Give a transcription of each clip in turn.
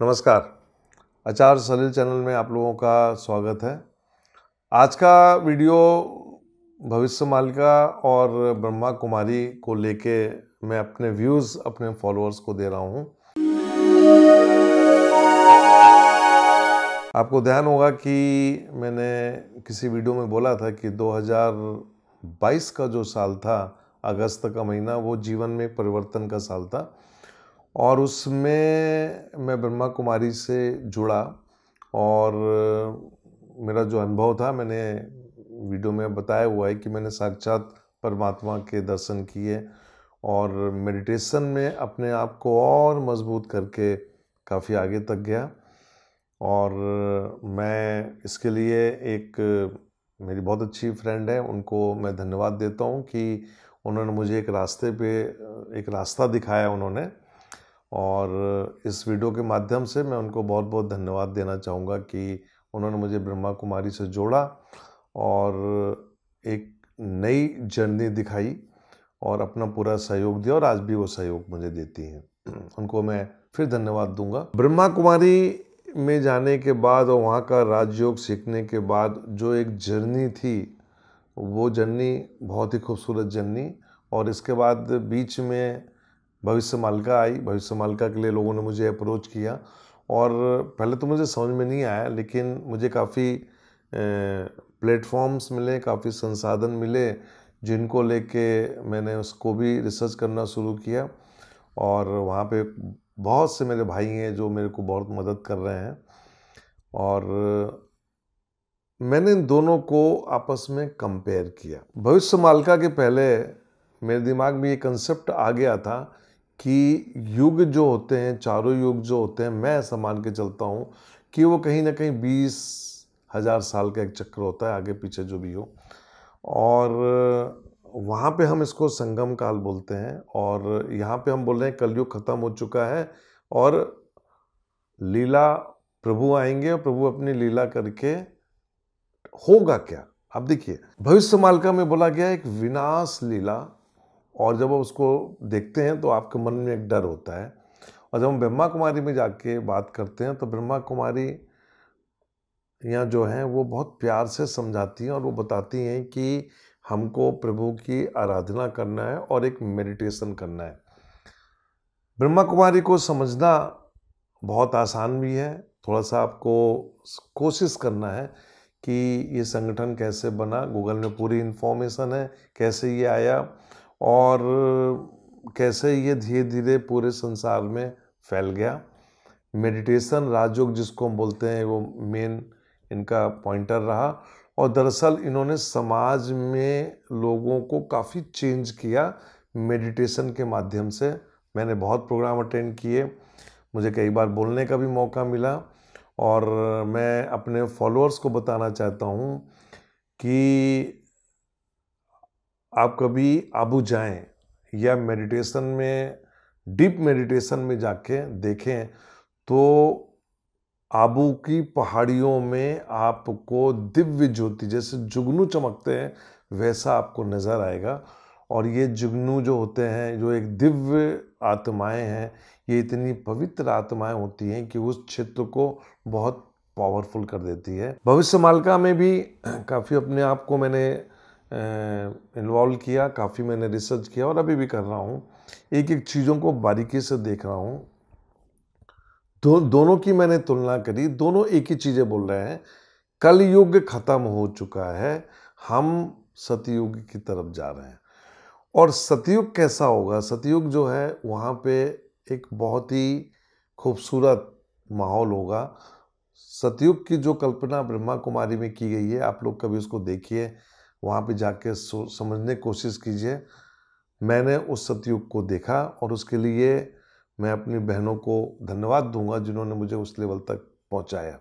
नमस्कार आचार सलील चैनल में आप लोगों का स्वागत है आज का वीडियो भविष्य मालिका और ब्रह्मा कुमारी को लेके मैं अपने व्यूज़ अपने फॉलोअर्स को दे रहा हूँ आपको ध्यान होगा कि मैंने किसी वीडियो में बोला था कि 2022 का जो साल था अगस्त का महीना वो जीवन में परिवर्तन का साल था और उसमें मैं ब्रह्मा कुमारी से जुड़ा और मेरा जो अनुभव था मैंने वीडियो में बताया हुआ है कि मैंने साक्षात परमात्मा के दर्शन किए और मेडिटेशन में अपने आप को और मजबूत करके काफ़ी आगे तक गया और मैं इसके लिए एक मेरी बहुत अच्छी फ्रेंड है उनको मैं धन्यवाद देता हूँ कि उन्होंने मुझे एक रास्ते पे एक रास्ता दिखाया उन्होंने और इस वीडियो के माध्यम से मैं उनको बहुत बहुत धन्यवाद देना चाहूँगा कि उन्होंने मुझे ब्रह्मा कुमारी से जोड़ा और एक नई जर्नी दिखाई और अपना पूरा सहयोग दिया और आज भी वो सहयोग मुझे देती हैं उनको मैं फिर धन्यवाद दूंगा ब्रह्मा कुमारी में जाने के बाद और वहाँ का राजयोग सीखने के बाद जो एक जर्नी थी वो जर्नी बहुत ही खूबसूरत जर्नी और इसके बाद बीच में भविष्य मालिका आई भविष्य मालिका के लिए लोगों ने मुझे अप्रोच किया और पहले तो मुझे समझ में नहीं आया लेकिन मुझे काफ़ी प्लेटफॉर्म्स मिले काफ़ी संसाधन मिले जिनको लेके मैंने उसको भी रिसर्च करना शुरू किया और वहाँ पे बहुत से मेरे भाई हैं जो मेरे को बहुत मदद कर रहे हैं और मैंने इन दोनों को आपस में कंपेयर किया भविष्य मालिका के पहले मेरे दिमाग में ये कंसेप्ट आ गया था कि युग जो होते हैं चारों युग जो होते हैं मैं ऐसा मान के चलता हूँ कि वो कहीं ना कहीं बीस हज़ार साल का एक चक्र होता है आगे पीछे जो भी हो और वहाँ पे हम इसको संगम काल बोलते हैं और यहाँ पे हम बोल रहे हैं कलयुग ख़त्म हो चुका है और लीला प्रभु आएंगे और प्रभु अपनी लीला करके होगा क्या अब देखिए भविष्य मालिका में बोला गया एक विनाश लीला और जब हम उसको देखते हैं तो आपके मन में एक डर होता है और जब हम ब्रह्मा कुमारी में जाके बात करते हैं तो ब्रह्मा कुमारी यहाँ जो हैं वो बहुत प्यार से समझाती हैं और वो बताती हैं कि हमको प्रभु की आराधना करना है और एक मेडिटेशन करना है ब्रह्मा कुमारी को समझना बहुत आसान भी है थोड़ा सा आपको कोशिश करना है कि ये संगठन कैसे बना गूगल में पूरी इन्फॉर्मेशन है कैसे ये आया और कैसे ये धीरे धीरे पूरे संसार में फैल गया मेडिटेशन राजयोग जिसको हम बोलते हैं वो मेन इनका पॉइंटर रहा और दरअसल इन्होंने समाज में लोगों को काफ़ी चेंज किया मेडिटेशन के माध्यम से मैंने बहुत प्रोग्राम अटेंड किए मुझे कई बार बोलने का भी मौका मिला और मैं अपने फॉलोअर्स को बताना चाहता हूँ कि आप कभी आबू जाएं या मेडिटेशन में डीप मेडिटेशन में जाके देखें तो आबू की पहाड़ियों में आपको दिव्य ज्योति जैसे जुगनू चमकते हैं वैसा आपको नज़र आएगा और ये जुगनू जो होते हैं जो एक दिव्य आत्माएं हैं ये इतनी पवित्र आत्माएं होती हैं कि उस क्षेत्र को बहुत पावरफुल कर देती है भविष्य मालिका में भी काफ़ी अपने आप को मैंने इन्वॉल्व किया काफ़ी मैंने रिसर्च किया और अभी भी कर रहा हूँ एक एक चीज़ों को बारीकी से देख रहा हूँ दो, दोनों की मैंने तुलना करी दोनों एक ही चीज़ें बोल रहे हैं कल युग खत्म हो चुका है हम सतयुग की तरफ जा रहे हैं और सतयुग कैसा होगा सतयुग जो है वहाँ पे एक बहुत ही खूबसूरत माहौल होगा सतयुग की जो कल्पना ब्रह्मा कुमारी में की गई है आप लोग कभी उसको देखिए वहाँ पे जाके समझने की कोशिश कीजिए मैंने उस सतयुग को देखा और उसके लिए मैं अपनी बहनों को धन्यवाद दूंगा जिन्होंने मुझे उस लेवल तक पहुंचाया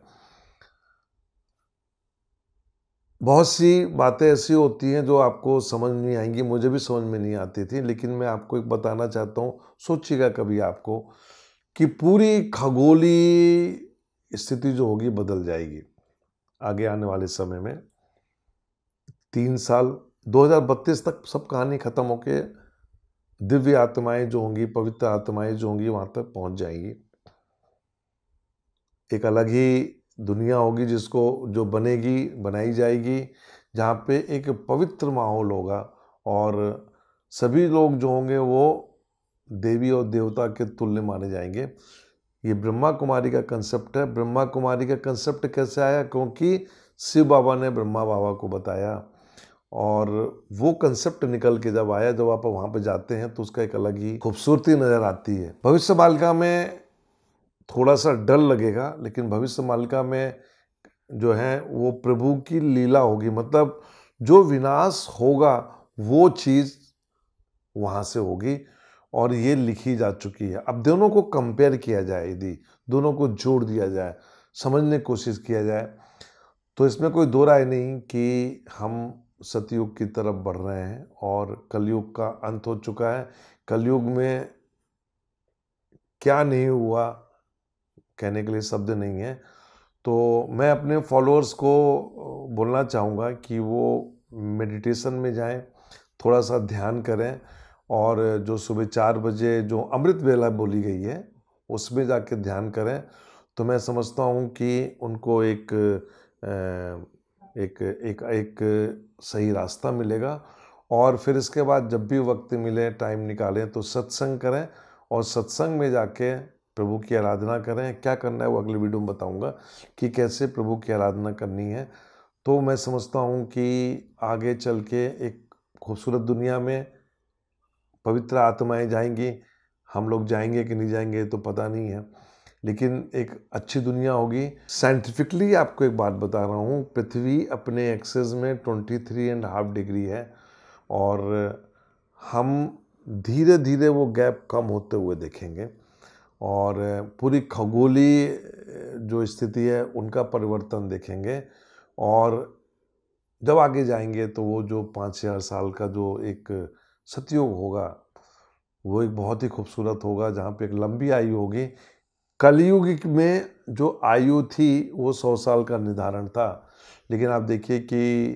बहुत सी बातें ऐसी होती हैं जो आपको समझ नहीं आएंगी मुझे भी समझ में नहीं आती थी लेकिन मैं आपको एक बताना चाहता हूँ सोचिएगा कभी आपको कि पूरी खगोली स्थिति जो होगी बदल जाएगी आगे आने वाले समय में तीन साल 2032 तक सब कहानी ख़त्म होके दिव्य आत्माएं जो होंगी पवित्र आत्माएं जो होंगी वहाँ तक पहुँच जाएंगी एक अलग ही दुनिया होगी जिसको जो बनेगी बनाई जाएगी जहाँ पे एक पवित्र माहौल होगा और सभी लोग जो होंगे वो देवी और देवता के तुल्य माने जाएंगे ये ब्रह्मा कुमारी का कंसेप्ट है ब्रह्मा कुमारी का कंसेप्ट कैसे आया क्योंकि शिव बाबा ने ब्रह्मा बाबा को बताया और वो कंसेप्ट निकल के जब आया जब आप वहाँ पर जाते हैं तो उसका एक अलग ही खूबसूरती नज़र आती है भविष्य बालिका में थोड़ा सा डर लगेगा लेकिन भविष्य मालिका में जो है वो प्रभु की लीला होगी मतलब जो विनाश होगा वो चीज़ वहाँ से होगी और ये लिखी जा चुकी है अब दोनों को कंपेयर किया जाए यदि दोनों को जोड़ दिया जाए समझने की कोशिश किया जाए तो इसमें कोई दो राय नहीं कि हम सतयुग की तरफ बढ़ रहे हैं और कलयुग का अंत हो चुका है कलयुग में क्या नहीं हुआ कहने के लिए शब्द नहीं है तो मैं अपने फॉलोअर्स को बोलना चाहूँगा कि वो मेडिटेशन में जाएं थोड़ा सा ध्यान करें और जो सुबह चार बजे जो अमृत वेला बोली गई है उसमें जाके ध्यान करें तो मैं समझता हूँ कि उनको एक एक एक एक सही रास्ता मिलेगा और फिर इसके बाद जब भी वक्त मिले टाइम निकालें तो सत्संग करें और सत्संग में जाके प्रभु की आराधना करें क्या करना है वो अगले वीडियो में बताऊंगा कि कैसे प्रभु की आराधना करनी है तो मैं समझता हूँ कि आगे चल के एक खूबसूरत दुनिया में पवित्र आत्माएं जाएंगी हम लोग जाएंगे कि नहीं जाएंगे तो पता नहीं है लेकिन एक अच्छी दुनिया होगी साइंटिफिकली आपको एक बात बता रहा हूँ पृथ्वी अपने एक्सेस में twenty three and half degree है और हम धीरे धीरे वो गैप कम होते हुए देखेंगे और पूरी खगोली जो स्थिति है उनका परिवर्तन देखेंगे और जब आगे जाएंगे तो वो जो पाँच हज़ार साल का जो एक सतयोग होगा वो एक बहुत ही खूबसूरत होगा जहाँ पे एक लंबी आयु होगी कलयुग में जो आयु थी वो सौ साल का निर्धारण था लेकिन आप देखिए कि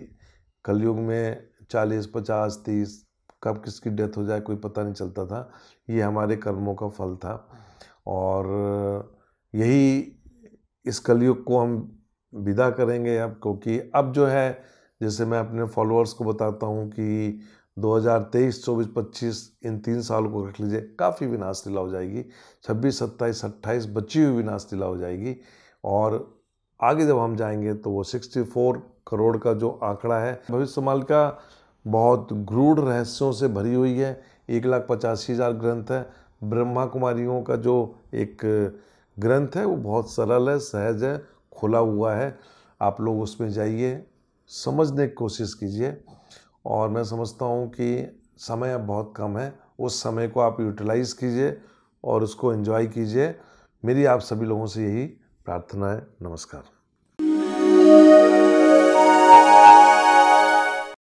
कलयुग में चालीस पचास तीस कब किसकी डेथ हो जाए कोई पता नहीं चलता था ये हमारे कर्मों का फल था और यही इस कलयुग को हम विदा करेंगे अब क्योंकि अब जो है जैसे मैं अपने फॉलोअर्स को बताता हूँ कि 2023, 24, 25 इन तीन साल को रख लीजिए काफ़ी विनाश लीला हो जाएगी 26, 27, 28 बची हुई विनाश लीला हो जाएगी और आगे जब हम जाएंगे तो वो 64 करोड़ का जो आंकड़ा है भविष्य माल का बहुत ग्रूढ़ रहस्यों से भरी हुई है एक लाख पचासी हज़ार ग्रंथ है ब्रह्मा कुमारियों का जो एक ग्रंथ है वो बहुत सरल है सहज है खुला हुआ है आप लोग उसमें जाइए समझने की कोशिश कीजिए और मैं समझता हूँ कि समय अब बहुत कम है उस समय को आप यूटिलाइज़ कीजिए और उसको एंजॉय कीजिए मेरी आप सभी लोगों से यही प्रार्थना है नमस्कार